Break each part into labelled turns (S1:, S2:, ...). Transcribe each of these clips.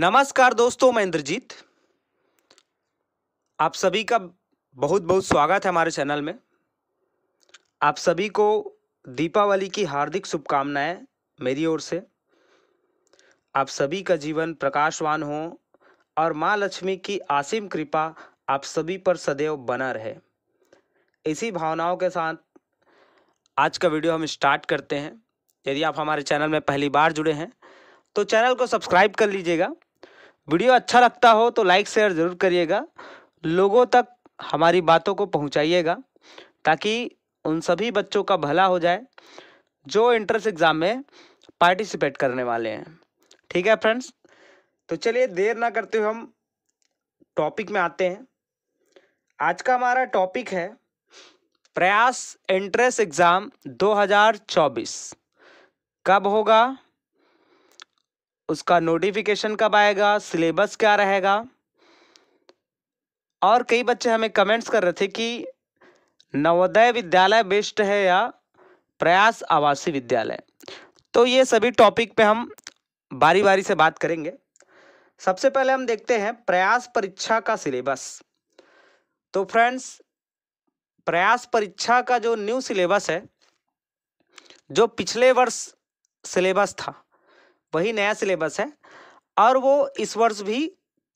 S1: नमस्कार दोस्तों मैं इंद्रजीत आप सभी का बहुत बहुत स्वागत है हमारे चैनल में आप सभी को दीपावली की हार्दिक शुभकामनाएं मेरी ओर से आप सभी का जीवन प्रकाशवान हो और माँ लक्ष्मी की आसीम कृपा आप सभी पर सदैव बना रहे इसी भावनाओं के साथ आज का वीडियो हम स्टार्ट करते हैं यदि आप हमारे चैनल में पहली बार जुड़े हैं तो चैनल को सब्सक्राइब कर लीजिएगा वीडियो अच्छा लगता हो तो लाइक शेयर ज़रूर करिएगा लोगों तक हमारी बातों को पहुंचाइएगा ताकि उन सभी बच्चों का भला हो जाए जो एंट्रेंस एग्ज़ाम में पार्टिसिपेट करने वाले हैं ठीक है फ्रेंड्स तो चलिए देर ना करते हुए हम टॉपिक में आते हैं आज का हमारा टॉपिक है प्रयास एंट्रेंस एग्ज़ाम 2024 कब होगा उसका नोटिफिकेशन कब आएगा सिलेबस क्या रहेगा और कई बच्चे हमें कमेंट्स कर रहे थे कि नवोदय विद्यालय बेस्ट है या प्रयास आवासीय विद्यालय तो ये सभी टॉपिक पे हम बारी बारी से बात करेंगे सबसे पहले हम देखते हैं प्रयास परीक्षा का सिलेबस तो फ्रेंड्स प्रयास परीक्षा का जो न्यू सिलेबस है जो पिछले वर्ष सिलेबस था वही नया सिलेबस है और वो इस वर्ष भी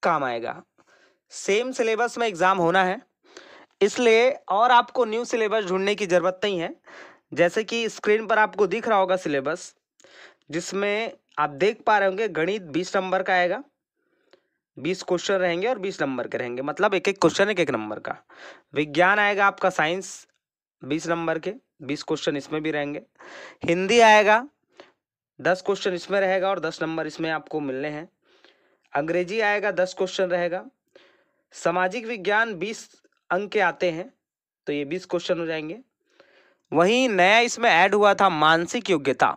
S1: काम आएगा सेम सिलेबस में एग्ज़ाम होना है इसलिए और आपको न्यू सिलेबस ढूंढने की ज़रूरत नहीं है जैसे कि स्क्रीन पर आपको दिख रहा होगा सिलेबस जिसमें आप देख पा रहे होंगे गणित बीस नंबर का आएगा बीस क्वेश्चन रहेंगे और बीस नंबर के रहेंगे मतलब एक एक क्वेश्चन एक एक नंबर का विज्ञान आएगा आपका साइंस बीस नंबर के बीस क्वेश्चन इसमें भी रहेंगे हिंदी आएगा दस क्वेश्चन इसमें रहेगा और दस नंबर इसमें आपको मिलने हैं अंग्रेजी आएगा दस क्वेश्चन रहेगा सामाजिक विज्ञान बीस अंक के आते हैं तो ये बीस क्वेश्चन हो जाएंगे वहीं नया इसमें ऐड हुआ था मानसिक योग्यता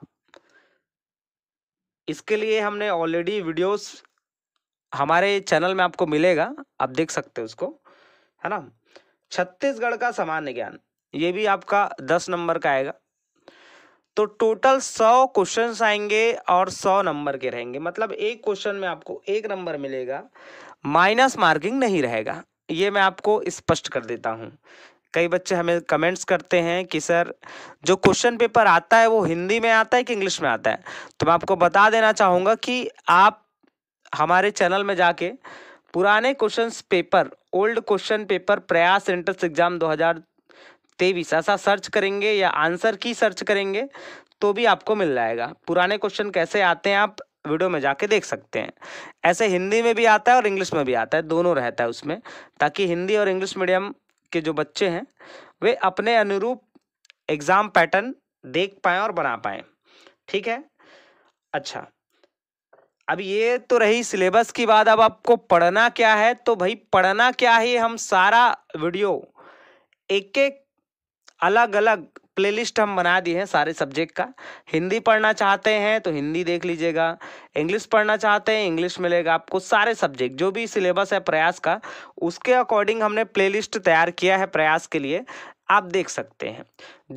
S1: इसके लिए हमने ऑलरेडी वीडियोस हमारे चैनल में आपको मिलेगा आप देख सकते हो उसको है ना छत्तीसगढ़ का सामान्य ज्ञान ये भी आपका दस नंबर का आएगा तो टोटल सौ क्वेश्चन आएंगे और सौ नंबर के रहेंगे मतलब एक क्वेश्चन में आपको एक नंबर मिलेगा माइनस मार्किंग नहीं रहेगा ये मैं आपको स्पष्ट कर देता हूँ कई बच्चे हमें कमेंट्स करते हैं कि सर जो क्वेश्चन पेपर आता है वो हिंदी में आता है कि इंग्लिश में आता है तो मैं आपको बता देना चाहूँगा कि आप हमारे चैनल में जाके पुराने question paper old question paper प्रयास एंट्रेंस एग्जाम तेईस ऐसा सर्च करेंगे या आंसर की सर्च करेंगे तो भी आपको मिल जाएगा पुराने क्वेश्चन कैसे आते हैं आप वीडियो में जाके देख सकते हैं ऐसे हिंदी में भी आता है और इंग्लिश में भी आता है दोनों रहता है उसमें ताकि हिंदी और इंग्लिश मीडियम के जो बच्चे हैं वे अपने अनुरूप एग्ज़ाम पैटर्न देख पाएँ और बना पाएँ ठीक है अच्छा अब ये तो रही सिलेबस की बात अब आपको पढ़ना क्या है तो भाई पढ़ना क्या है हम सारा वीडियो एक एक अलग अलग प्लेलिस्ट हम बना दिए हैं सारे सब्जेक्ट का हिंदी पढ़ना चाहते हैं तो हिंदी देख लीजिएगा इंग्लिश पढ़ना चाहते हैं इंग्लिश मिलेगा आपको सारे सब्जेक्ट जो भी सिलेबस है प्रयास का उसके अकॉर्डिंग हमने प्लेलिस्ट तैयार किया है प्रयास के लिए आप देख सकते हैं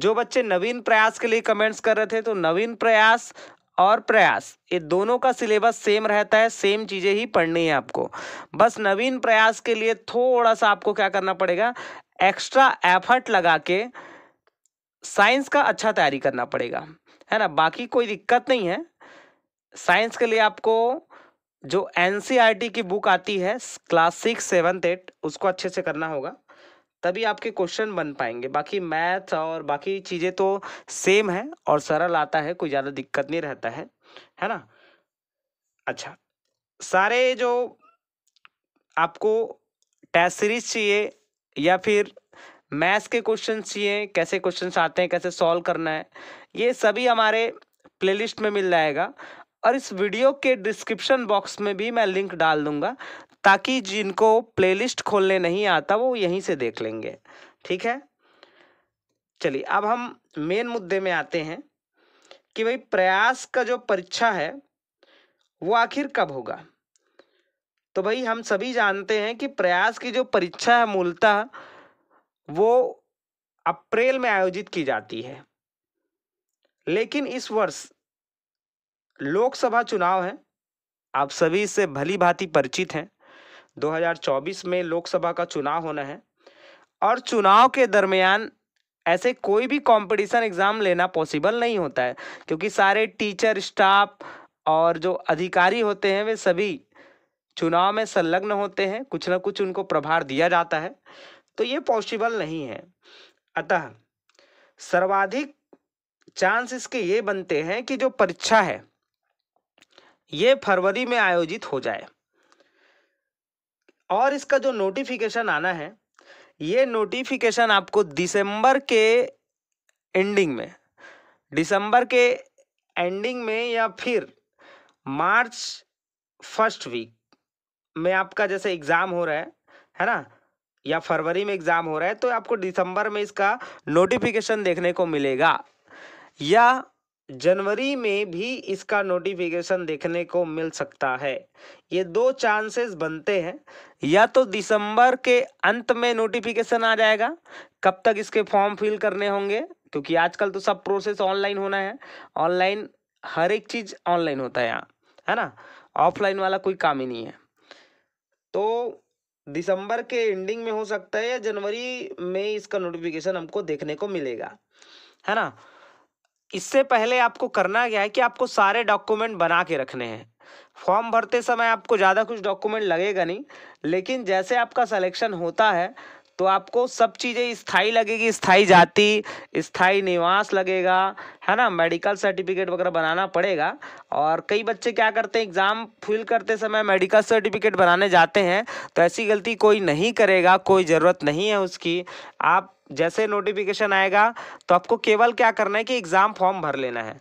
S1: जो बच्चे नवीन प्रयास के लिए कमेंट्स कर रहे थे तो नवीन प्रयास और प्रयास ये दोनों का सिलेबस सेम रहता है सेम चीज़ें ही पढ़नी है आपको बस नवीन प्रयास के लिए थोड़ा सा आपको क्या करना पड़ेगा एक्स्ट्रा एफर्ट लगा के साइंस का अच्छा तैयारी करना पड़ेगा है ना बाकी कोई दिक्कत नहीं है साइंस के लिए आपको जो एन e की बुक आती है क्लास सिक्स सेवन्थ एट उसको अच्छे से करना होगा तभी आपके क्वेश्चन बन पाएंगे बाकी मैथ और बाकी चीज़ें तो सेम है और सरल आता है कोई ज़्यादा दिक्कत नहीं रहता है है ना अच्छा सारे जो आपको टेस्ट सीरीज चाहिए या फिर मैथ्स के क्वेश्चन चाहिए कैसे क्वेश्चन आते हैं कैसे सॉल्व करना है ये सभी हमारे प्लेलिस्ट में मिल जाएगा और इस वीडियो के डिस्क्रिप्शन बॉक्स में भी मैं लिंक डाल दूंगा ताकि जिनको प्लेलिस्ट खोलने नहीं आता वो यहीं से देख लेंगे ठीक है चलिए अब हम मेन मुद्दे में आते हैं कि भाई प्रयास का जो परीक्षा है वो आखिर कब होगा तो भाई हम सभी जानते हैं कि प्रयास की जो परीक्षा है मूलतः वो अप्रैल में आयोजित की जाती है लेकिन इस वर्ष लोकसभा चुनाव है आप सभी इससे भली भांति परिचित हैं 2024 में लोकसभा का चुनाव होना है और चुनाव के दरमियान ऐसे कोई भी कंपटीशन एग्ज़ाम लेना पॉसिबल नहीं होता है क्योंकि सारे टीचर स्टाफ और जो अधिकारी होते हैं वे सभी चुनाव में संलग्न होते हैं कुछ ना कुछ उनको प्रभार दिया जाता है तो ये पॉसिबल नहीं है अतः सर्वाधिक चांस इसके ये बनते हैं कि जो परीक्षा है ये फरवरी में आयोजित हो जाए और इसका जो नोटिफिकेशन आना है ये नोटिफिकेशन आपको दिसंबर के एंडिंग में दिसंबर के एंडिंग में या फिर मार्च फर्स्ट वीक में आपका जैसे एग्ज़ाम हो रहा है है ना या फरवरी में एग्ज़ाम हो रहा है तो आपको दिसंबर में इसका नोटिफिकेशन देखने को मिलेगा या जनवरी में भी इसका नोटिफिकेशन देखने को मिल सकता है ये दो चांसेस बनते हैं या तो दिसंबर के अंत में नोटिफिकेशन आ जाएगा कब तक इसके फॉर्म फिल करने होंगे क्योंकि आजकल तो सब प्रोसेस ऑनलाइन होना है ऑनलाइन हर एक चीज़ ऑनलाइन होता है यहाँ है ना ऑफलाइन वाला कोई काम ही नहीं है तो दिसंबर के एंडिंग में हो सकता है या जनवरी में इसका नोटिफिकेशन हमको देखने को मिलेगा है ना इससे पहले आपको करना क्या है कि आपको सारे डॉक्यूमेंट बना के रखने हैं फॉर्म भरते समय आपको ज़्यादा कुछ डॉक्यूमेंट लगेगा नहीं लेकिन जैसे आपका सलेक्शन होता है तो आपको सब चीज़ें स्थाई लगेगी स्थाई जाति स्थाई निवास लगेगा है ना मेडिकल सर्टिफिकेट वगैरह बनाना पड़ेगा और कई बच्चे क्या करते हैं एग्ज़ाम फिल करते समय मेडिकल सर्टिफिकेट बनाने जाते हैं तो ऐसी गलती कोई नहीं करेगा कोई ज़रूरत नहीं है उसकी आप जैसे नोटिफिकेशन आएगा तो आपको केवल क्या करना है कि एग्ज़ाम फॉर्म भर लेना है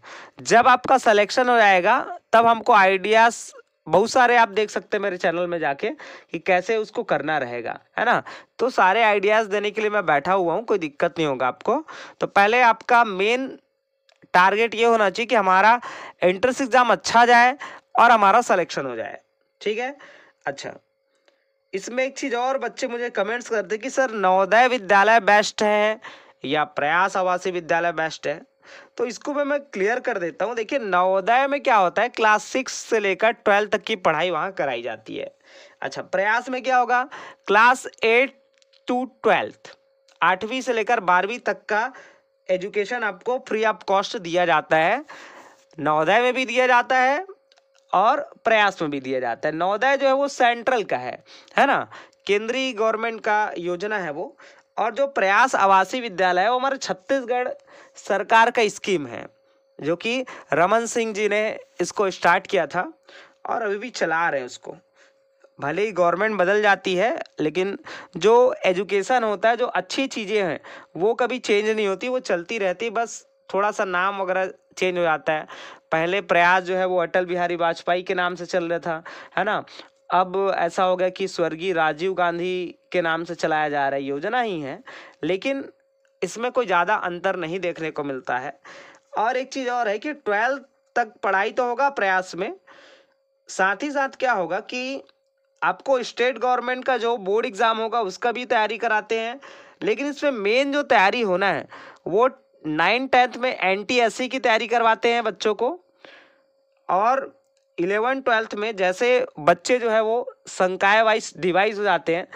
S1: जब आपका सिलेक्शन हो जाएगा तब हमको आइडियाज़ बहुत सारे आप देख सकते हैं मेरे चैनल में जाके कि कैसे उसको करना रहेगा है ना तो सारे आइडियाज़ देने के लिए मैं बैठा हुआ हूँ कोई दिक्कत नहीं होगा आपको तो पहले आपका मेन टारगेट ये होना चाहिए कि हमारा एंट्रेंस एग्ज़ाम अच्छा जाए और हमारा सलेक्शन हो जाए ठीक है अच्छा इसमें एक चीज़ और बच्चे मुझे कमेंट्स करते कि सर नवोदय विद्यालय बेस्ट है या प्रयास आवासीय विद्यालय बेस्ट है तो इसको मैं मैं क्लियर कर देता हूँ देखिए नवोदय में क्या होता है क्लास सिक्स से लेकर ट्वेल्थ तक की पढ़ाई वहाँ कराई जाती है अच्छा प्रयास में क्या होगा क्लास एट टू ट्वेल्थ आठवीं से लेकर बारहवीं तक का एजुकेशन आपको फ्री ऑफ आप कॉस्ट दिया जाता है नवोदय में भी दिया जाता है और प्रयास में भी दिया जाता है नवोदय जो है वो सेंट्रल का है है ना केंद्रीय गवर्नमेंट का योजना है वो और जो प्रयास आवासीय विद्यालय है वो हमारे छत्तीसगढ़ सरकार का स्कीम है जो कि रमन सिंह जी ने इसको स्टार्ट किया था और अभी भी चला रहे हैं उसको भले ही गवर्नमेंट बदल जाती है लेकिन जो एजुकेशन होता है जो अच्छी चीज़ें हैं वो कभी चेंज नहीं होती वो चलती रहती बस थोड़ा सा नाम वगैरह चेंज हो जाता है पहले प्रयास जो है वो अटल बिहारी वाजपेयी के नाम से चल रहा था है ना अब ऐसा हो गया कि स्वर्गीय राजीव गांधी के नाम से चलाया जा रहा है योजना ही है लेकिन इसमें कोई ज़्यादा अंतर नहीं देखने को मिलता है और एक चीज़ और है कि ट्वेल्थ तक पढ़ाई तो होगा प्रयास में साथ ही साथ क्या होगा कि आपको स्टेट गवर्नमेंट का जो बोर्ड एग्ज़ाम होगा उसका भी तैयारी कराते हैं लेकिन इसमें मेन जो तैयारी होना है वो नाइन टेंथ में एन की तैयारी करवाते हैं बच्चों को और इलेवन ट्वेल्थ में जैसे बच्चे जो है वो संकाय वाइज डिवाइज हो जाते हैं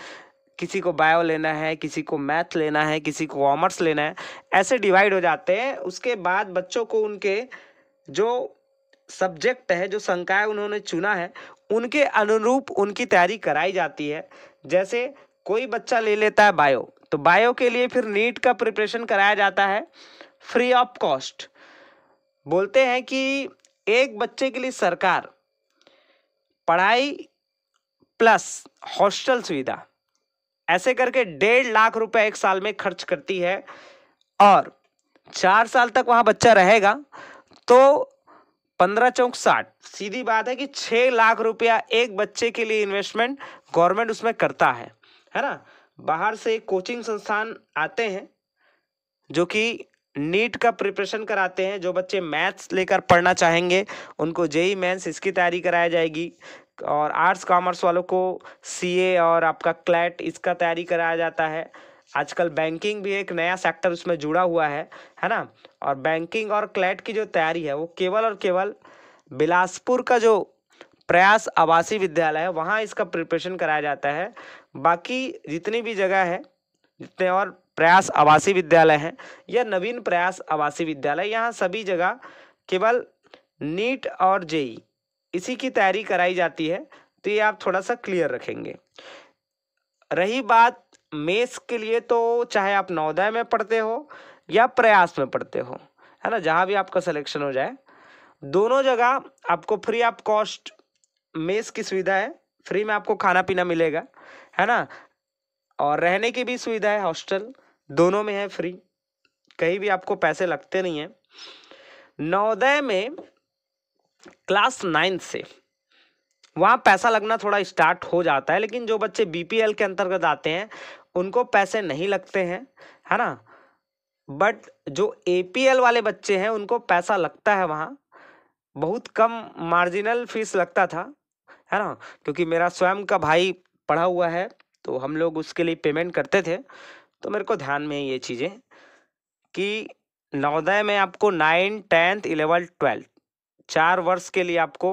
S1: किसी को बायो लेना है किसी को मैथ लेना है किसी को कॉमर्स लेना है ऐसे डिवाइड हो जाते हैं उसके बाद बच्चों को उनके जो सब्जेक्ट है जो संकाय उन्होंने चुना है उनके अनुरूप उनकी तैयारी कराई जाती है जैसे कोई बच्चा ले लेता है बायो तो बायो के लिए फिर नीट का प्रिपरेशन कराया जाता है फ्री ऑफ कॉस्ट बोलते हैं कि एक बच्चे के लिए सरकार पढ़ाई प्लस हॉस्टल सुविधा ऐसे करके डेढ़ लाख रुपए एक साल में खर्च करती है और चार साल तक वहाँ बच्चा रहेगा तो पंद्रह चौक साठ सीधी बात है कि छः लाख रुपया एक बच्चे के लिए इन्वेस्टमेंट गवर्नमेंट उसमें करता है है ना बाहर से कोचिंग संस्थान आते हैं जो कि नीट का प्रिपरेशन कराते हैं जो बच्चे मैथ्स लेकर पढ़ना चाहेंगे उनको जेई मैथ्स इसकी तैयारी कराया जाएगी और आर्ट्स कॉमर्स वालों को सीए और आपका क्लैट इसका तैयारी कराया जाता है आजकल बैंकिंग भी एक नया सेक्टर उसमें जुड़ा हुआ है है ना और बैंकिंग और क्लैट की जो तैयारी है वो केवल और केवल बिलासपुर का जो प्रयास आवासीय विद्यालय है वहाँ इसका प्रिपरेशन कराया जाता है बाकी जितनी भी जगह है जितने और प्रयास आवासीय विद्यालय हैं या नवीन प्रयास आवासीय विद्यालय यहाँ सभी जगह केवल नीट और जेई इसी की तैयारी कराई जाती है तो ये आप थोड़ा सा क्लियर रखेंगे रही बात मेस के लिए तो चाहे आप नवोदय में पढ़ते हो या प्रयास में पढ़ते हो है ना जहाँ भी आपका सिलेक्शन हो जाए दोनों जगह आपको फ्री ऑफ आप कॉस्ट मेस की सुविधा है फ्री में आपको खाना पीना मिलेगा है ना और रहने की भी सुविधा है हॉस्टल दोनों में है फ्री कहीं भी आपको पैसे लगते नहीं हैं नवोदय में क्लास नाइन्थ से वहाँ पैसा लगना थोड़ा स्टार्ट हो जाता है लेकिन जो बच्चे बीपीएल के अंतर्गत आते हैं उनको पैसे नहीं लगते हैं है ना बट जो एपीएल वाले बच्चे हैं उनको पैसा लगता है वहाँ बहुत कम मार्जिनल फीस लगता था है ना क्योंकि मेरा स्वयं का भाई पढ़ा हुआ है तो हम लोग उसके लिए पेमेंट करते थे तो मेरे को ध्यान में ये चीज़ें कि नवोदय में आपको नाइन्थ टेंथ इलेवन ट्वेल्थ चार वर्ष के लिए आपको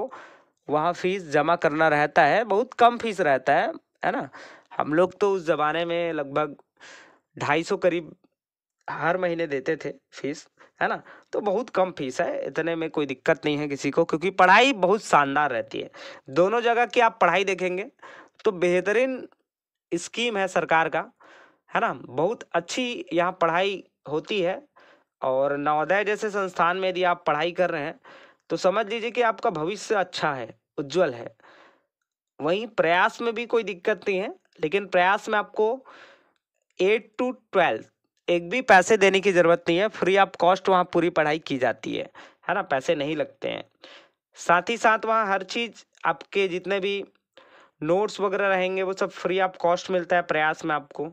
S1: वहाँ फीस जमा करना रहता है बहुत कम फीस रहता है है ना हम लोग तो उस ज़माने में लगभग ढाई सौ करीब हर महीने देते थे फीस है ना तो बहुत कम फीस है इतने में कोई दिक्कत नहीं है किसी को क्योंकि पढ़ाई बहुत शानदार रहती है दोनों जगह की आप पढ़ाई देखेंगे तो बेहतरीन स्कीम है सरकार का है ना बहुत अच्छी यहाँ पढ़ाई होती है और नवोदय जैसे संस्थान में यदि आप पढ़ाई कर रहे हैं तो समझ लीजिए कि आपका भविष्य अच्छा है उज्जवल है वहीं प्रयास में भी कोई दिक्कत नहीं है लेकिन प्रयास में आपको एट टू ट्वेल्थ एक भी पैसे देने की ज़रूरत नहीं है फ्री आप कॉस्ट वहाँ पूरी पढ़ाई की जाती है है ना पैसे नहीं लगते हैं साथ ही साथ वहाँ हर चीज़ आपके जितने भी नोट्स वगैरह रहेंगे वो सब फ्री आप कॉस्ट मिलता है प्रयास में आपको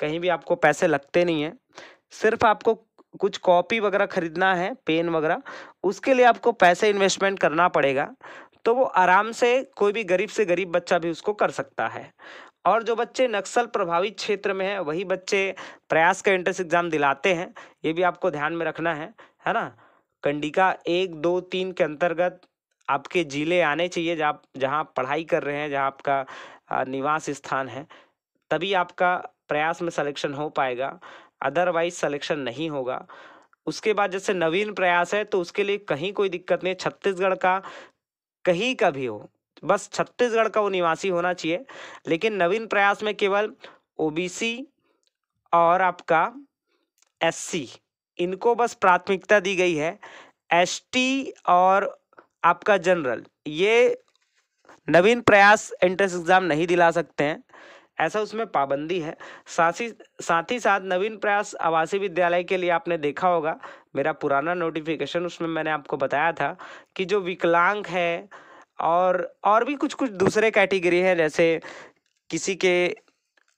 S1: कहीं भी आपको पैसे लगते नहीं हैं सिर्फ आपको कुछ कॉपी वगैरह ख़रीदना है पेन वगैरह उसके लिए आपको पैसे इन्वेस्टमेंट करना पड़ेगा तो वो आराम से कोई भी गरीब से गरीब बच्चा भी उसको कर सकता है और जो बच्चे नक्सल प्रभावित क्षेत्र में हैं वही बच्चे प्रयास का एंट्रेंस एग्ज़ाम दिलाते हैं ये भी आपको ध्यान में रखना है है ना कंडिका एक दो तीन के अंतर्गत आपके ज़िले आने चाहिए जहाँ जहाँ पढ़ाई कर रहे हैं जहाँ आपका निवास स्थान है तभी आपका प्रयास में सलेक्शन हो पाएगा अदरवाइज सिलेक्शन नहीं होगा उसके बाद जैसे नवीन प्रयास है तो उसके लिए कहीं कोई दिक्कत नहीं छत्तीसगढ़ का कहीं का भी हो बस छत्तीसगढ़ का वो निवासी होना चाहिए लेकिन नवीन प्रयास में केवल ओबीसी और आपका एससी इनको बस प्राथमिकता दी गई है एसटी और आपका जनरल ये नवीन प्रयास एंट्रेंस एग्ज़ाम नहीं दिला सकते हैं ऐसा उसमें पाबंदी है साथ ही साथ ही साथ नवीन प्रयास आवासीय विद्यालय के लिए आपने देखा होगा मेरा पुराना नोटिफिकेशन उसमें मैंने आपको बताया था कि जो विकलांग है और और भी कुछ कुछ दूसरे कैटेगरी हैं जैसे किसी के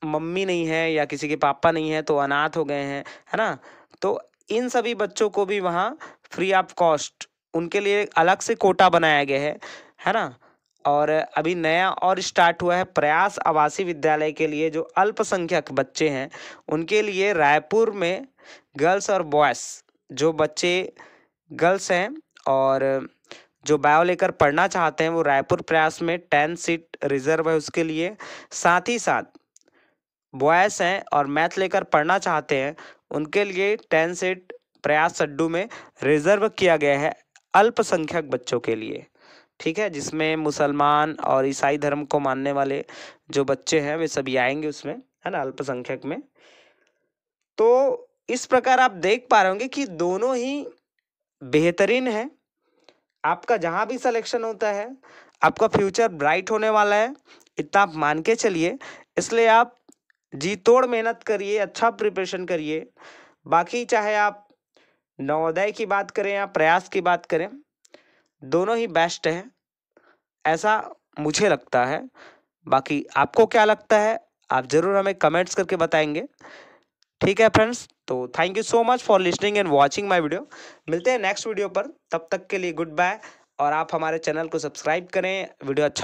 S1: मम्मी नहीं है या किसी के पापा नहीं है तो अनाथ हो गए हैं है ना तो इन सभी बच्चों को भी वहाँ फ्री ऑफ कॉस्ट उनके लिए अलग से कोटा बनाया गया है है ना और अभी नया और स्टार्ट हुआ है प्रयास आवासीय विद्यालय के लिए जो अल्पसंख्यक बच्चे हैं उनके लिए रायपुर में गर्ल्स और बॉयज़ जो बच्चे गर्ल्स हैं और जो बायो लेकर पढ़ना चाहते हैं वो रायपुर प्रयास में टेन सीट रिजर्व है उसके लिए साथ ही साथ बॉयज़ हैं और मैथ लेकर पढ़ना चाहते हैं उनके लिए टेन सीट प्रयास सड्डू में रिजर्व किया गया है अल्पसंख्यक बच्चों के लिए ठीक है जिसमें मुसलमान और ईसाई धर्म को मानने वाले जो बच्चे हैं वे सभी आएंगे उसमें है ना अल्पसंख्यक में तो इस प्रकार आप देख पा रहे होंगे कि दोनों ही बेहतरीन है आपका जहाँ भी सिलेक्शन होता है आपका फ्यूचर ब्राइट होने वाला है इतना आप मान के चलिए इसलिए आप जी तोड़ मेहनत करिए अच्छा प्रिपरेशन करिए बाकी चाहे आप नवोदय की बात करें या प्रयास की बात करें दोनों ही बेस्ट हैं ऐसा मुझे लगता है बाकी आपको क्या लगता है आप ज़रूर हमें कमेंट्स करके बताएंगे ठीक है फ्रेंड्स तो thank you so much for listening and watching my video मिलते हैं नेक्स्ट वीडियो पर तब तक के लिए गुड बाय और आप हमारे चैनल को सब्सक्राइब करें वीडियो अच्छा